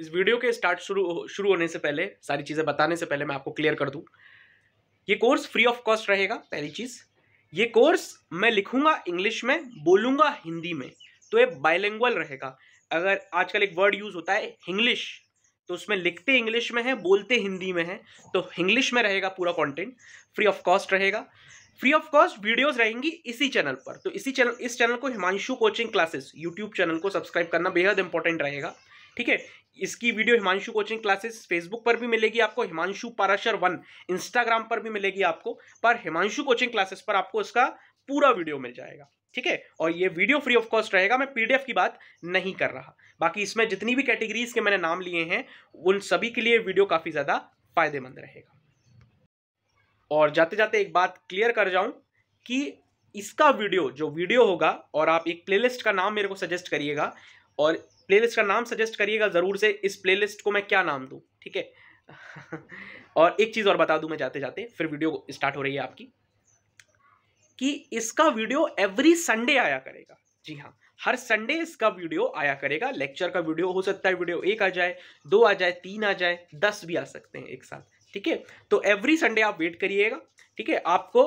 इस वीडियो के स्टार्ट शुरू शुरू होने से पहले सारी चीज़ें बताने से पहले मैं आपको क्लियर कर दूँ ये कोर्स फ्री ऑफ कॉस्ट रहेगा पहली चीज़ ये कोर्स मैं लिखूंगा इंग्लिश में बोलूँगा हिंदी में तो ये बाइलिंगुअल रहेगा अगर आजकल एक वर्ड यूज़ होता है इंग्लिश तो उसमें लिखते इंग्लिश में है बोलते हिंदी में है तो इंग्लिश में रहेगा पूरा कंटेंट फ्री ऑफ कॉस्ट रहेगा फ्री ऑफ कॉस्ट वीडियोस रहेंगी इसी चैनल पर तो इसी चैनल इस चैनल को Himanshu coaching classes YouTube channel को सब्सक्राइब करना बेहद इंपॉर्टेंट रहेगा ठीक है इसकी video Himanshu coaching classes Facebook पर भी मिलेगी आपको हिमांशु पाराशर वन इंस्टाग्राम पर भी मिलेगी आपको पर हिमांशु कोचिंग क्लासेस पर आपको इसका पूरा वीडियो मिल जाएगा ठीक है और ये वीडियो फ्री ऑफ कॉस्ट रहेगा मैं पीडीएफ की बात नहीं कर रहा बाकी इसमें जितनी भी कैटेगरीज के मैंने नाम लिए हैं उन सभी के लिए वीडियो काफ़ी ज़्यादा फायदेमंद रहेगा और जाते जाते एक बात क्लियर कर जाऊं कि इसका वीडियो जो वीडियो होगा और आप एक प्लेलिस्ट का नाम मेरे को सजेस्ट करिएगा और प्लेलिस्ट का नाम सजेस्ट करिएगा ज़रूर से इस प्लेलिस्ट को मैं क्या नाम दूँ ठीक है और एक चीज़ और बता दूँ मैं जाते जाते फिर वीडियो स्टार्ट हो रही है आपकी कि इसका वीडियो एवरी संडे आया करेगा जी हाँ हर संडे इसका वीडियो आया करेगा लेक्चर का वीडियो हो सकता है वीडियो एक आ जाए दो आ जाए तीन आ जाए दस भी आ सकते हैं एक साथ ठीक है तो एवरी संडे आप वेट करिएगा ठीक है आपको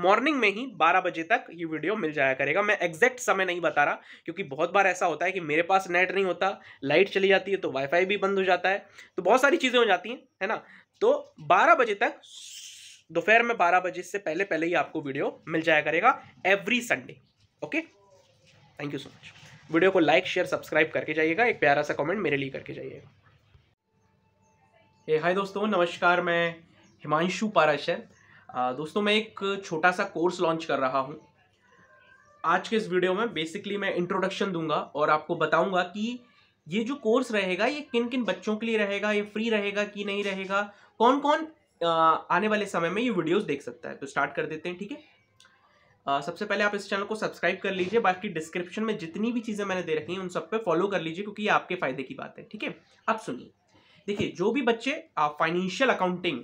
मॉर्निंग में ही 12 बजे तक ये वीडियो मिल जाया करेगा मैं एग्जैक्ट समय नहीं बता रहा क्योंकि बहुत बार ऐसा होता है कि मेरे पास नेट नहीं होता लाइट चली जाती है तो वाईफाई भी बंद हो जाता है तो बहुत सारी चीज़ें हो जाती हैं है ना तो 12 बजे तक दोपहर में 12 बजे से पहले पहले ही आपको वीडियो मिल जाया करेगा every Sunday okay thank you so much video को लाइक शेयर सब्सक्राइब करके जाइएगा एक प्यारा सा कमेंट मेरे लिए करके जाइएगा हे हाय दोस्तों नमस्कार मैं हिमांशु पाराशर दोस्तों मैं एक छोटा सा कोर्स लॉन्च कर रहा हूँ आज के इस वीडियो में बेसिकली मैं इंट्रोडक्शन दूंगा और आपको बताऊंगा कि ये जो कोर्स रहेगा ये किन किन बच्चों के लिए रहेगा ये फ्री रहेगा कि नहीं रहेगा कौन कौन आने वाले समय में ये वीडियोज़ देख सकता है तो स्टार्ट कर देते हैं ठीक है सबसे पहले आप इस चैनल को सब्सक्राइब कर लीजिए बाकी डिस्क्रिप्शन में जितनी भी चीज़ें मैंने दे रखी हैं उन सब पर फॉलो कर लीजिए क्योंकि ये आपके फ़ायदे की बात है ठीक है आप सुनिए देखिए जो भी बच्चे फाइनेंशियल अकाउंटिंग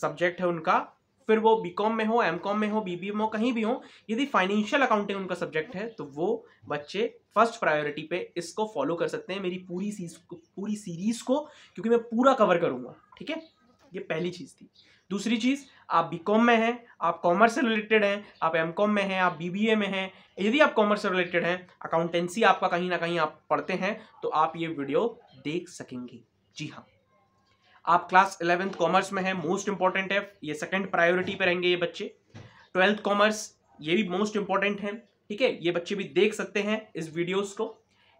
सब्जेक्ट है उनका फिर वो बीकॉम में हो एमकॉम में हो बीबीएम हो कहीं भी हो यदि फाइनेंशियल अकाउंटिंग उनका सब्जेक्ट है तो वो बच्चे फर्स्ट प्रायोरिटी पे इसको फॉलो कर सकते हैं मेरी पूरी सीज पूरी सीरीज को क्योंकि मैं पूरा कवर करूँगा ठीक है ये पहली चीज़ थी दूसरी चीज़ आप कॉम में हैं आप कॉमर्स से रिलेटेड हैं आप कॉम में हैं आप ए में हैं यदि आप कॉमर्स से रिलेटेड हैं अकाउंटेंसी आपका कहीं ना कहीं आप पढ़ते हैं तो आप ये वीडियो देख सकेंगे जी हाँ आप क्लास इलेवेंथ कॉमर्स में हैं मोस्ट इंपॉर्टेंट है ये सेकंड प्रायोरिटी पे रहेंगे ये बच्चे ट्वेल्थ कॉमर्स ये भी मोस्ट इंपॉर्टेंट हैं ठीक है ये बच्चे भी देख सकते हैं इस वीडियोस को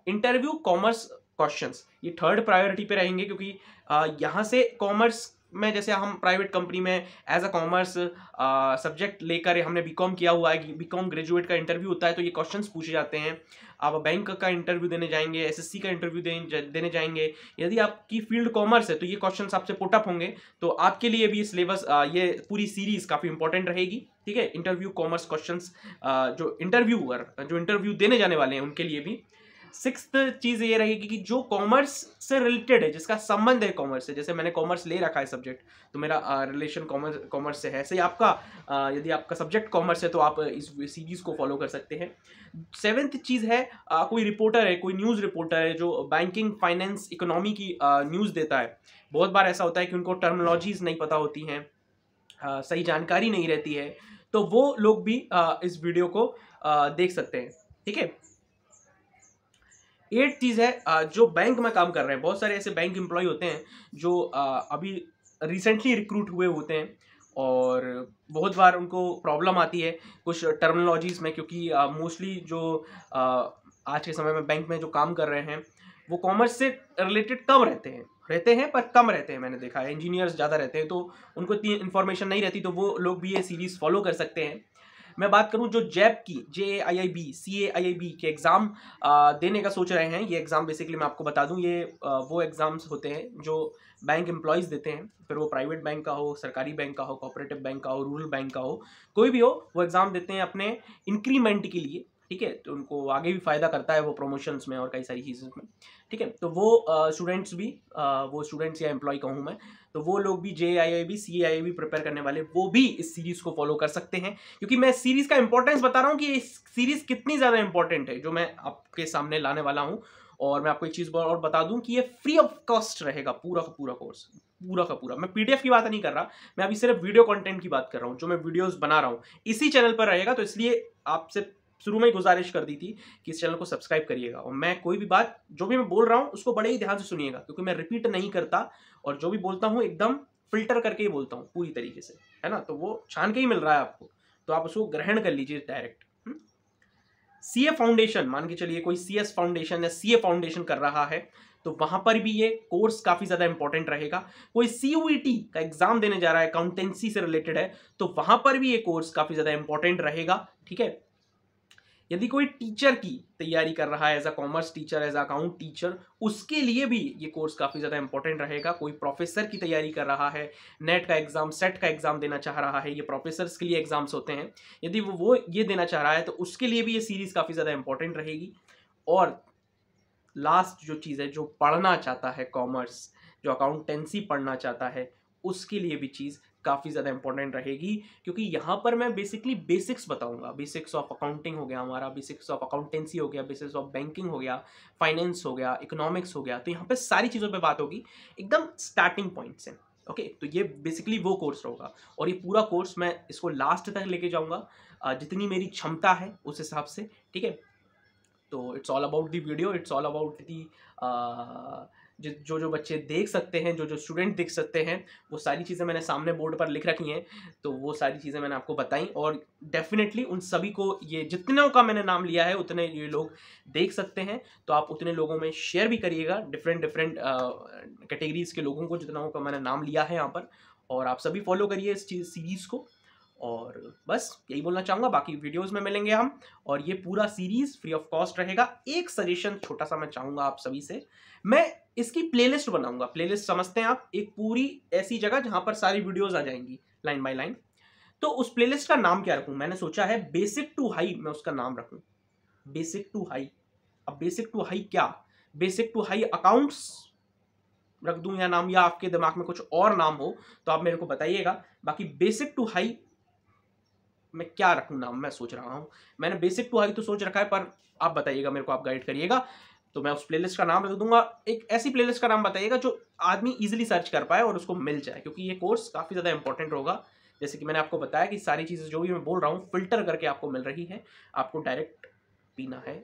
इंटरव्यू कॉमर्स क्वेश्चंस ये थर्ड प्रायोरिटी पे रहेंगे क्योंकि यहाँ से कॉमर्स में जैसे हम प्राइवेट कंपनी में एज अ कॉमर्स सब्जेक्ट लेकर हमने बीकॉम किया हुआ है बीकॉम ग्रेजुएट का इंटरव्यू होता है तो ये क्वेश्चंस पूछे जाते हैं आप बैंक का इंटरव्यू देने जाएंगे एसएससी का इंटरव्यू देने जाएंगे यदि आपकी फील्ड कॉमर्स है तो ये क्वेश्चन आपसे पुटअप होंगे तो आपके लिए भी सिलेबस ये पूरी सीरीज काफ़ी इंपॉर्टेंट रहेगी ठीक है इंटरव्यू कॉमर्स क्वेश्चंस जो इंटरव्यूअर जो इंटरव्यू देने जाने वाले हैं उनके लिए भी सिक्स चीज़ ये रहेगी कि जो कॉमर्स से रिलेटेड है जिसका संबंध है कॉमर्स से जैसे मैंने कॉमर्स ले रखा है सब्जेक्ट तो मेरा रिलेशन कॉमर्स कॉमर्स से है सही आपका आ, यदि आपका सब्जेक्ट कॉमर्स है तो आप इस सीरीज़ को फॉलो कर सकते हैं सेवेंथ चीज़ है आ, कोई रिपोर्टर है कोई न्यूज़ रिपोर्टर है जो बैंकिंग फाइनेंस इकोनॉमी की न्यूज़ देता है बहुत बार ऐसा होता है कि उनको टर्मोलॉजीज़ नहीं पता होती हैं सही जानकारी नहीं रहती है तो वो लोग भी आ, इस वीडियो को आ, देख सकते हैं ठीक है एट चीज़ है जो बैंक में काम कर रहे हैं बहुत सारे ऐसे बैंक एम्प्लॉय होते हैं जो अभी रिसेंटली रिक्रूट हुए होते हैं और बहुत बार उनको प्रॉब्लम आती है कुछ टर्मिनोलॉजीज़ में क्योंकि मोस्टली जो आज के समय में बैंक में जो काम कर रहे हैं वो कॉमर्स से रिलेटेड कम रहते हैं रहते हैं पर कम रहते हैं मैंने देखा है इंजीनियर्स ज़्यादा रहते हैं तो उनको इतनी इन्फॉर्मेशन नहीं रहती तो वो लोग भी ये सीरीज़ फॉलो कर सकते हैं मैं बात करूं जो जैप की J A I I B C A I I B के एग्ज़ाम देने का सोच रहे हैं ये एग्ज़ाम बेसिकली मैं आपको बता दूं ये वो एग्ज़ाम्स होते हैं जो बैंक एम्प्लॉयज़ देते हैं फिर वो प्राइवेट बैंक का हो सरकारी बैंक का हो कॉपरेटिव बैंक का हो रूरल बैंक का हो कोई भी हो वो एग्ज़ाम देते हैं अपने इंक्रीमेंट के लिए ठीक है तो उनको आगे भी फ़ायदा करता है वो प्रमोशंस में और कई सारी चीज़ों में ठीक है तो वो स्टूडेंट्स भी आ, वो स्टूडेंट्स या एम्प्लॉय कहूँ मैं तो वो लोग भी जे आई आई भी सी आई आई भी प्रिपेयर करने वाले वो भी इस सीरीज़ को फॉलो कर सकते हैं क्योंकि मैं सीरीज़ का इंपॉर्टेंस बता रहा हूँ कि इस सीरीज़ कितनी ज़्यादा इंपॉर्टेंट है जो मैं आपके सामने लाने वाला हूँ और मैं आपको एक चीज़ और बता दूं कि ये फ्री ऑफ कॉस्ट रहेगा पूरा का पूरा कोर्स पूरा का पूरा मैं पीडीएफ की बात नहीं कर रहा मैं अभी सिर्फ वीडियो कंटेंट की बात कर रहा हूँ जो मैं वीडियोस बना रहा हूँ इसी चैनल पर रहेगा तो इसलिए आपसे शुरू में ही गुजारिश कर दी थी कि इस चैनल को सब्सक्राइब करिएगा और मैं कोई भी बात जो भी मैं बोल रहा हूँ उसको बड़े ही ध्यान से सुनिएगा क्योंकि मैं रिपीट नहीं करता और जो भी बोलता हूँ एकदम फिल्टर करके ही बोलता हूँ पूरी तरीके से है ना तो वो छान के ही मिल रहा है आपको तो आप उसको ग्रहण कर लीजिए डायरेक्ट सी ए फाउंडेशन मान के चलिए कोई सी एस फाउंडेशन या सी ए फाउंडेशन कर रहा है तो वहां पर भी ये कोर्स काफी ज्यादा इंपॉर्टेंट रहेगा कोई सी e का एग्जाम देने जा रहा है अकाउंटेंसी से रिलेटेड है तो वहां पर भी ये कोर्स काफी ज्यादा इंपॉर्टेंट रहेगा ठीक है यदि कोई टीचर की तैयारी कर रहा है as a commerce teacher as account teacher उसके लिए भी ये कोर्स काफ़ी ज़्यादा इंपॉर्टेंट रहेगा कोई प्रोफेसर की तैयारी कर रहा है नेट का एग्ज़ाम सेट का एग्ज़ाम देना चाह रहा है ये प्रोफेसर्स के लिए एग्ज़ाम्स होते हैं यदि वो वो ये देना चाह रहा है तो उसके लिए भी ये सीरीज़ काफ़ी ज़्यादा इंपॉर्टेंट रहेगी और लास्ट जो चीज़ है जो पढ़ना चाहता है कॉमर्स जो अकाउंटेंसी पढ़ना चाहता है उसके लिए भी चीज़ काफ़ी ज़्यादा इंपॉर्टेंट रहेगी क्योंकि यहाँ पर मैं बेसिकली बेसिक्स बताऊंगा बेसिक्स ऑफ अकाउंटिंग हो गया हमारा बेसिक्स ऑफ अकाउंटेंसी हो गया बेसिक्स ऑफ बैंकिंग हो गया फाइनेंस हो गया इकोनॉमिक्स हो गया तो यहाँ पर सारी चीज़ों पर बात होगी एकदम स्टार्टिंग पॉइंट से ओके तो ये बेसिकली वो कोर्स होगा और ये पूरा कोर्स मैं इसको लास्ट तक लेके जाऊँगा जितनी मेरी क्षमता है उस हिसाब से ठीक है तो it's all about the video it's all about the जो जो बच्चे देख सकते हैं जो जो स्टूडेंट देख सकते हैं वो सारी चीज़ें मैंने सामने बोर्ड पर लिख रखी हैं तो वो सारी चीज़ें मैंने आपको बताई और डेफिनेटली उन सभी को ये जितनों का मैंने नाम लिया है उतने ये लोग देख सकते हैं तो आप उतने लोगों में शेयर भी करिएगा डिफरेंट डिफरेंट कैटेगरीज़ के लोगों को जितनों का मैंने नाम लिया है यहाँ पर और आप सभी फॉलो करिए इस चीज़ सीरीज़ को और बस यही बोलना चाहूँगा बाकी वीडियोस में मिलेंगे हम और ये पूरा सीरीज़ फ्री ऑफ कॉस्ट रहेगा एक सजेशन छोटा सा मैं चाहूँगा आप सभी से मैं इसकी प्लेलिस्ट बनाऊंगा प्लेलिस्ट समझते हैं आप एक पूरी ऐसी जगह जहाँ पर सारी वीडियोज़ आ जाएंगी लाइन बाई लाइन तो उस प्ले का नाम क्या रखूँ मैंने सोचा है बेसिक टू हाई मैं उसका नाम रखूँ बेसिक टू हाई अब बेसिक टू हाई क्या बेसिक टू हाई अकाउंट्स रख दूँ या नाम या आपके दिमाग में कुछ और नाम हो तो आप मेरे को बताइएगा बाकी बेसिक टू हाई मैं क्या रखूँ नाम मैं सोच रहा हूँ मैंने बेसिक टू हाई तो सोच रखा है पर आप बताइएगा मेरे को आप गाइड करिएगा तो मैं उस प्लेलिस्ट का नाम रख दूंगा एक ऐसी प्लेलिस्ट का नाम बताइएगा जो आदमी इजीली सर्च कर पाए और उसको मिल जाए क्योंकि ये कोर्स काफ़ी ज़्यादा इंपॉर्टेंट होगा जैसे कि मैंने आपको बताया कि सारी चीज़ें जो भी मैं बोल रहा हूँ फिल्टर करके आपको मिल रही है आपको डायरेक्ट पीना है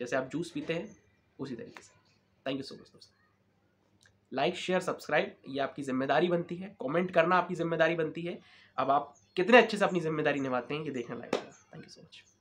जैसे आप जूस पीते हैं उसी तरीके से थैंक यू सो मच दोस्तों लाइक शेयर सब्सक्राइब ये आपकी जिम्मेदारी बनती है कॉमेंट करना आपकी जिम्मेदारी बनती है अब आप कितने अच्छे से अपनी जिम्मेदारी निभाते हैं ये देखने लायक है थैंक यू सो मच